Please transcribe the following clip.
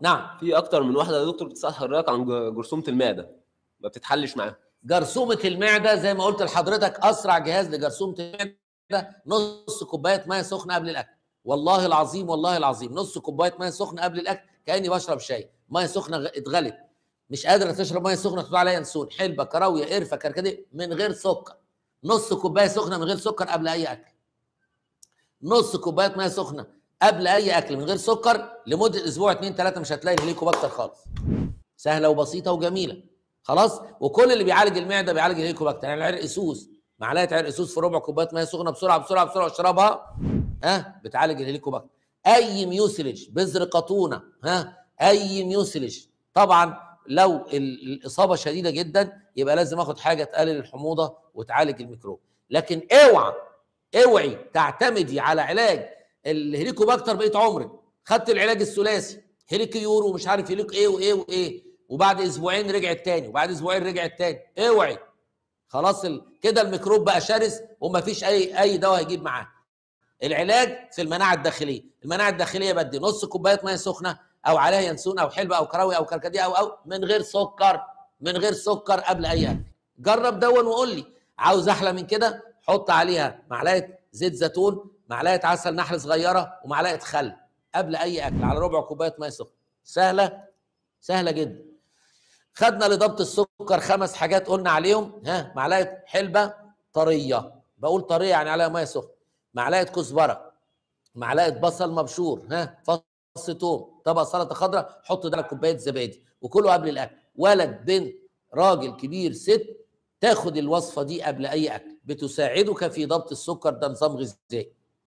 نعم في اكتر من واحده يا دكتور بتسال حضرتك عن جرثومه المعده ما بتتحلش معاها جرثومه المعده زي ما قلت لحضرتك اسرع جهاز لجرثومه المعده نص كوبايه ميه سخنه قبل الاكل والله العظيم والله العظيم نص كوبايه ميه سخنه قبل الاكل كاني بشرب شاي ميه سخنه اتغلت مش قادر تشرب ميه سخنه تطلع عليا انسون حلبه كراويه قرفه كركديه من غير سكر نص كوبايه سخنه من غير سكر قبل اي اكل نص كوبايه ميه سخنه قبل اي اكل من غير سكر لمده اسبوع اثنين ثلاثه مش هتلاقي جليكو خالص سهله وبسيطه وجميله خلاص وكل اللي بيعالج المعده بيعالج الجليكو يعني العرق سوس معلقه عرق سوس في ربع كوبايه ميه سخنه بسرعه بسرعه بسرعه اشربها ها بتعالج الهليكوباكتر اي ميوسلج بذر قطونه ها اي ميوسلج طبعا لو الاصابه شديده جدا يبقى لازم اخد حاجه تقلل الحموضه وتعالج الميكروب لكن اوعى اوعي تعتمدي على علاج الهليكوباكتر بقيت عمرك خدت العلاج الثلاثي يورو ومش عارف هليك ايه وايه وايه وبعد اسبوعين رجعت تاني وبعد اسبوعين رجعت تاني اوعي إيه خلاص ال... كده الميكروب بقى شرس ومفيش اي اي دواء هيجيب معاه العلاج في المناعه الداخليه المناعه الداخليه بدي نص كوبايه ميه سخنه او عليها ينسون او حلبه او كراوي او كركديه او او من غير سكر من غير سكر قبل اي اكل جرب دون وقول لي عاوز احلى من كده حط عليها معلقه زيت زيتون معلقه عسل نحل صغيره ومعلقه خل قبل اي اكل على ربع كوبايه ميه سخنه سهله سهله جدا خدنا لضبط السكر خمس حاجات قلنا عليهم ها معلقه حلبه طريه بقول طريه يعني عليها ميه سخنه معلقه كزبره معلقه بصل مبشور ها فص توم طبق سلطه خضراء حط ده على كوبايه زبادي وكله قبل الاكل ولد بنت راجل كبير ست تاخد الوصفه دي قبل اي اكل بتساعدك في ضبط السكر ده نظام غذائي